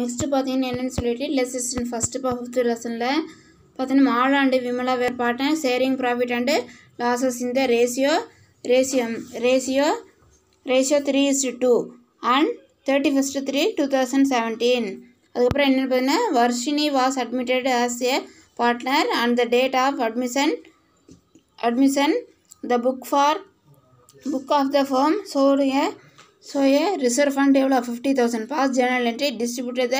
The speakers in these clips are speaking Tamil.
நெக்ஸ்ட்டு பார்த்தீங்கன்னா என்னென்னு சொல்லிட்டு லெசன் ஃபஸ்ட்டு ஃபிஃப்த்து லெசனில் பார்த்தீங்கன்னா மாலாண்டு விமலா வேறுபாட்டேன் ஷேரிங் ப்ராஃபிட் அண்டு லாசஸ் இந்த ரேஷியோ ரேஷியம் ratio ratio three is two and thirty first three two thousand seventeen அதுக்கப்புறம் என்னென்னு பார்த்தீங்கன்னா Varshini was admitted as a partner and the date of admission admission the book for book of the firm showed a so a reserve fund எவ்வளோ fifty thousand pass journal entry distributor the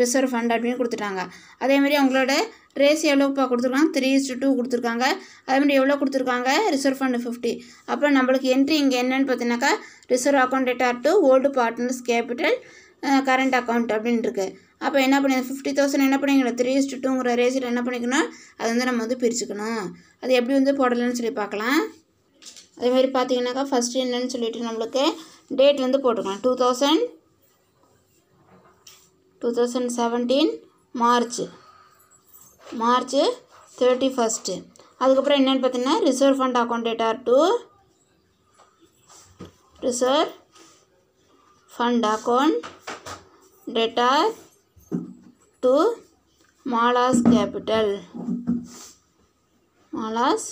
reserve fund அப்படின்னு கொடுத்துட்டாங்க அதேமாதிரி அவங்களோட ரேஸ் எவ்வளோ இப்போ கொடுத்துருக்காங்க த்ரீ இஸ்டு டூ கொடுத்துருக்காங்க அதேமாதிரி எவ்வளோ கொடுத்துருக்காங்க ரிசர்வ் ஃபண்டு ஃபிஃப்டி அப்புறம் நம்மளுக்கு என்ட்ரி இங்கே என்னென்னு பார்த்தீங்கன்னாக்கா reserve account debtor to old partners capital current account அப்படின்னு இருக்குது அப்போ என்ன பண்ணி ஃபிஃப்டி தௌசண்ட் என்ன பண்ணிக்கணும் த்ரீ இஸ்டு டூங்கிற ரேஸில் என்ன பண்ணிக்கணும் அது வந்து நம்ம வந்து பிரிச்சுக்கணும் அது எப்படி வந்து போடலன்னு சொல்லி பார்க்கலாம் அதேமாதிரி பார்த்தீங்கன்னாக்கா ஃபஸ்ட்டு என்னன்னு சொல்லிட்டு நம்மளுக்கு டேட் வந்து போட்டுக்கலாம் two thousand two thousand seventeen March March thirty first அதுக்கப்புறம் என்னென்னு பார்த்தீங்கன்னா reserve fund account debtor to reserve fund account debtor to Mala's capital Mala's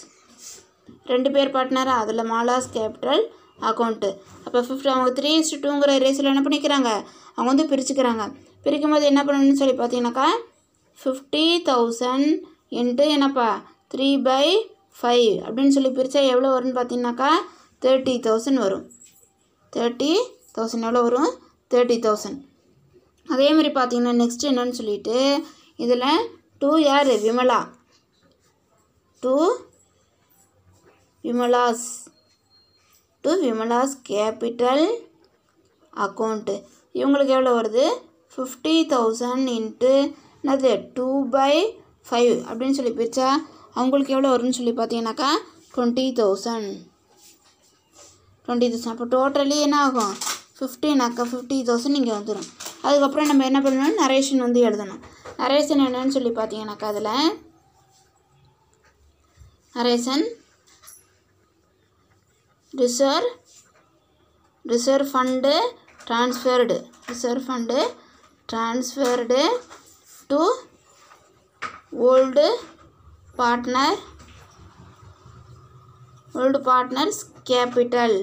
ரெண்டு பேர் பாட்டினாரா அதில் மாலாஸ் கேபிட்டல் அக்கௌண்ட்டு அப்போ ஃபிஃப்டி அவங்க த்ரீ இஸ்ட் டூங்கிற ரேஸில் என்ன பண்ணிக்கிறாங்க அவங்க வந்து பிரிச்சுக்கிறாங்க பிரிக்கும் போது என்ன பண்ணணும்னு சொல்லி பார்த்தீங்கன்னாக்கா ஃபிஃப்டி தௌசண்ட் இன்ட்டு என்னப்பா த்ரீ பை ஃபைவ் அப்படின்னு சொல்லி பிரித்தா எவ்வளோ வரும்னு பார்த்தீங்கன்னாக்கா தேர்ட்டி தௌசண்ட் வரும் தேர்ட்டி தௌசண்ட் எவ்வளோ வரும் தேர்ட்டி தௌசண்ட் அதே மாதிரி பார்த்தீங்கன்னா நெக்ஸ்ட் என்னன்னு சொல்லிட்டு இதில் டூ யார் Vimala to Vimala's to Vimala's capital account இவங்களுக்கு எவ்வளோ வருது ஃபிஃப்டி தௌசண்ட் இன்ட்டு என்னது டூ பை ஃபைவ் அப்படின்னு சொல்லி பிரிச்சா அவங்களுக்கு எவ்வளோ வரும்னு சொல்லி பார்த்தீங்கன்னாக்கா டுவெண்ட்டி தௌசண்ட் டுவெண்ட்டி தௌசண்ட் அப்போ டோட்டலி என்ன ஆகும் ஃபிஃப்டினாக்கா ஃபிஃப்டி தௌசண்ட் இங்கே வந்துடும் அதுக்கப்புறம் நம்ம என்ன பண்ணணும் நரேஷன் வந்து எழுதணும் நரேஷன் என்னன்னு சொல்லி பார்த்தீங்கன்னாக்கா அதில் narration reserve reserve fund transferred reserve fund transferred to old partner old partners capital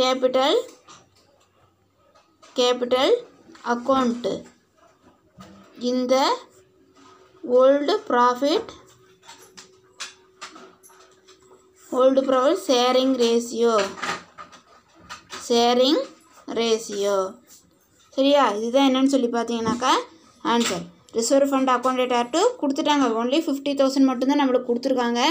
capital capital account இந்த old profit old profit sharing ratio sharing ratio சரியா இதுதான் என்னென்னு சொல்லி பார்த்தீங்கன்னாக்கா answer reserve fund account debtor கொடுத்துட்டாங்க ஓன்லி ஃபிஃப்டி தௌசண்ட் மட்டும்தான் நம்மளுக்கு கொடுத்துருக்காங்க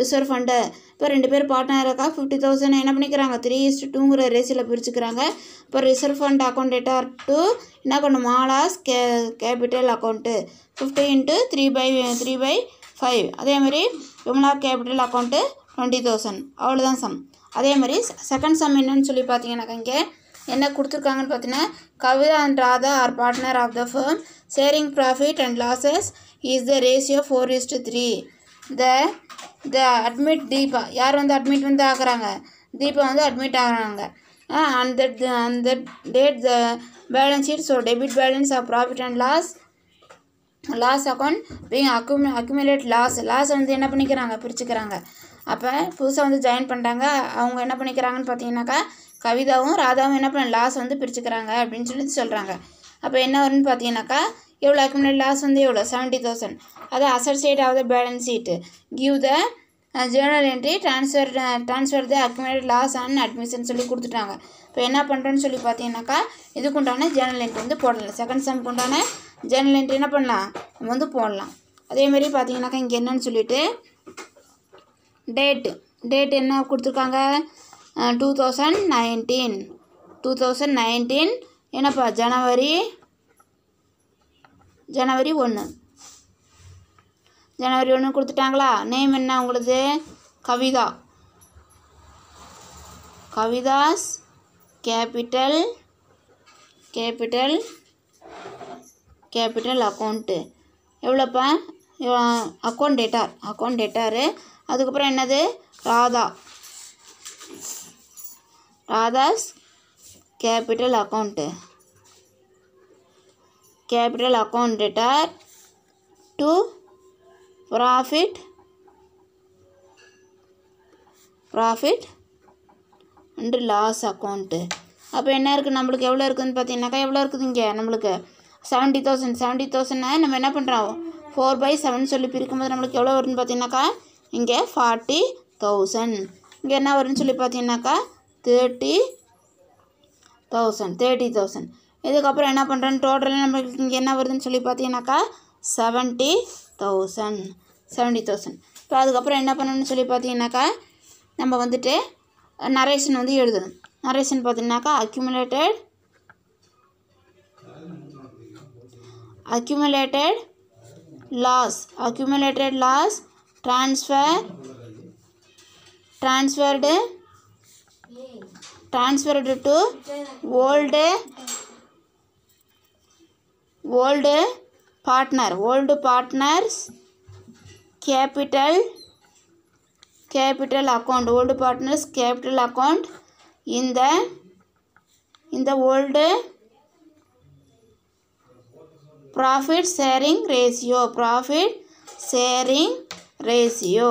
ரிசர்வ் ஃபண்டு இப்போ ரெண்டு பேர் பார்ட்னர் இருக்கா ஃபிஃப்டி தௌசண்ட் என்ன பண்ணிக்கிறாங்க த்ரீ இஸ்ட் டூங்கிற ரேசியில் பிரிச்சுக்கிறாங்க இப்போ ரிசர்வ் ஃபண்ட் அக்கௌண்ட் டேட் என்ன பண்ணும் மாலாஸ் கே capital account fifty into three by three by five அதேமாதிரி Vimala capital account twenty thousand அவ்வளோதான் சம் அதே மாதிரி செகண்ட் சம் என்னன்னு சொல்லி பார்த்தீங்கன்னாக்கா இங்கே என்ன கொடுத்துருக்காங்கன்னு பார்த்தீங்கன்னா Kavitha and Radha are partner of the firm sharing profit and losses is the ratio four is to three the the admit Deepa யார் வந்து அட்மிட் வந்து ஆகிறாங்க தீபா வந்து அட்மிட் ஆகிறாங்க அந்த அந்த date the balance sheet so debit balance of profit and loss loss account being accumu accumulate loss loss வந்து என்ன பண்ணிக்கிறாங்க பிரிச்சுக்கிறாங்க அப்போ புதுசாக வந்து ஜாயின் பண்ணிட்டாங்க அவங்க என்ன பண்ணிக்கிறாங்கன்னு பார்த்தீங்கன்னாக்கா கவிதாவும் ராதாவும் என்ன பண்ண லாஸ் வந்து பிரிச்சுக்கிறாங்க அப்படின்னு சொல்லி சொல்கிறாங்க அப்போ என்ன வரும்னு பார்த்தீங்கன்னாக்கா எவ்வளோ அக்யூமுலேட் லாஸ் வந்து எவ்வளோ செவன்ட்டி தௌசண்ட் அது அசர்சியேட் of the balance sheet give the journal entry transfer transfer the accumulate loss on admission சொல்லி கொடுத்துட்டாங்க இப்போ என்ன பண்ணுறோன்னு சொல்லி பார்த்தீங்கன்னாக்கா இதுக்குண்டான ஜேர்னல் என்ட்ரி வந்து போடலாம் செகண்ட் செம்க்கு உண்டான ஜேர்னல் என்ட்ரி என்ன பண்ணலாம் நம்ம வந்து போடலாம் அதேமாரி பார்த்தீங்கன்னாக்கா இங்கே என்னன்னு சொல்லிவிட்டு டேட்டு டேட் என்ன கொடுத்துருக்காங்க two thousand nineteen two thousand nineteen என்னப்பா ஜனவரி ஜனவரி ஒன்று ஜனவரி ஒன்று கொடுத்துட்டாங்களா நேம் என்ன உங்களுது Kavitha Kavitha's capital capital capital account எவ்வளோப்பா அக்கௌண்ட் டேட்டார் அக்கௌண்ட் டேட்டாரு அதுக்கப்புறம் என்னது Radha Radha's capital account capital account debtor to profit profit and loss account அப்போ என்ன இருக்குது நம்மளுக்கு எவ்வளோ இருக்குதுன்னு பார்த்தீங்கன்னாக்கா எவ்வளோ இருக்குது இங்கே நம்மளுக்கு செவன்ட்டி தௌசண்ட் செவன்ட்டி தௌசண்ட்னா நம்ம என்ன பண்ணுறோம் ஃபோர் பை செவன் சொல்லி பிரிக்கும்போது நம்மளுக்கு எவ்வளோ வருதுன்னு பார்த்தீங்கன்னாக்கா இங்கே ஃபார்ட்டி தௌசண்ட் இங்கே என்ன வரும்னு சொல்லி பார்த்தீங்கன்னாக்கா தேர்ட்டி தௌசண்ட் தேர்ட்டி தௌசண்ட் இதுக்கப்புறம் என்ன பண்ணுறேன்னு டோட்டலாக நம்மளுக்கு இங்கே என்ன வருதுன்னு சொல்லி பார்த்தீங்கன்னாக்கா செவன்ட்டி தௌசண்ட் செவன்ட்டி தௌசண்ட் இப்போ அதுக்கப்புறம் என்ன பண்ணணும்னு சொல்லி பார்த்தீங்கன்னாக்கா நம்ம வந்துட்டு நரேஷன் வந்து எழுதணும் நரேஷன் பார்த்தீங்கன்னாக்கா accumulated accumulated loss accumulated loss transfer transferred transferred to old old partner old partners capital capital account old partners capital account in the in the old profit sharing ratio profit sharing ratio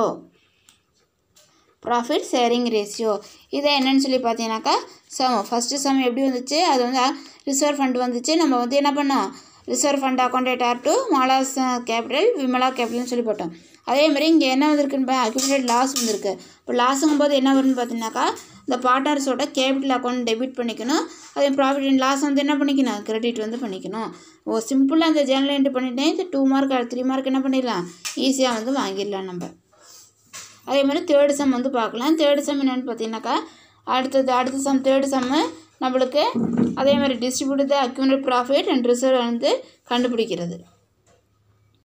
profit sharing ratio இதை என்னென்னு சொல்லி பார்த்தீங்கன்னாக்கா சம் ஃபஸ்ட்டு சம் எப்படி வந்துச்சு அது வந்து ரிசர்வ் ஃபண்ட் வந்துச்சு நம்ம வந்து என்ன பண்ணோம் reserve fund account are to Mala's capital Vimala கேபிட்டல்னு சொல்லி போட்டோம் அதே மாதிரி இங்கே என்ன வந்திருக்குன்னு அக்யூமிலேட் லாஸ் வந்திருக்கு இப்போ லாஸுங்கும் போது என்ன வரும்னு பார்த்தீங்கன்னாக்கா இந்த பார்ட்னர்ஸோட கேபிட்டல் அக்கௌண்ட் டெபிட் பண்ணிக்கணும் அதே ப்ராஃபிட் அண்ட் லாஸ் வந்து என்ன பண்ணிக்கணும் கிரெடிட் வந்து பண்ணிக்கணும் ஓ சிம்பிளாக அந்த ஜேர்னல் என்ட்ரி பண்ணிட்டேன் இந்த டூ மார்க் த்ரீ மார்க் என்ன பண்ணிடலாம் ஈஸியாக வந்து வாங்கிடலாம் நம்ம அதே மாதிரி தேர்டு சம் வந்து பார்க்கலாம் தேர்டு சம் என்னென்னு பார்த்தீங்கன்னாக்கா அடுத்தது அடுத்த சம் தேர்டு சம்மு நம்மளுக்கு அதே மாதிரி distribute accumulate profit and reserve வந்து கண்டுபிடிக்கிறது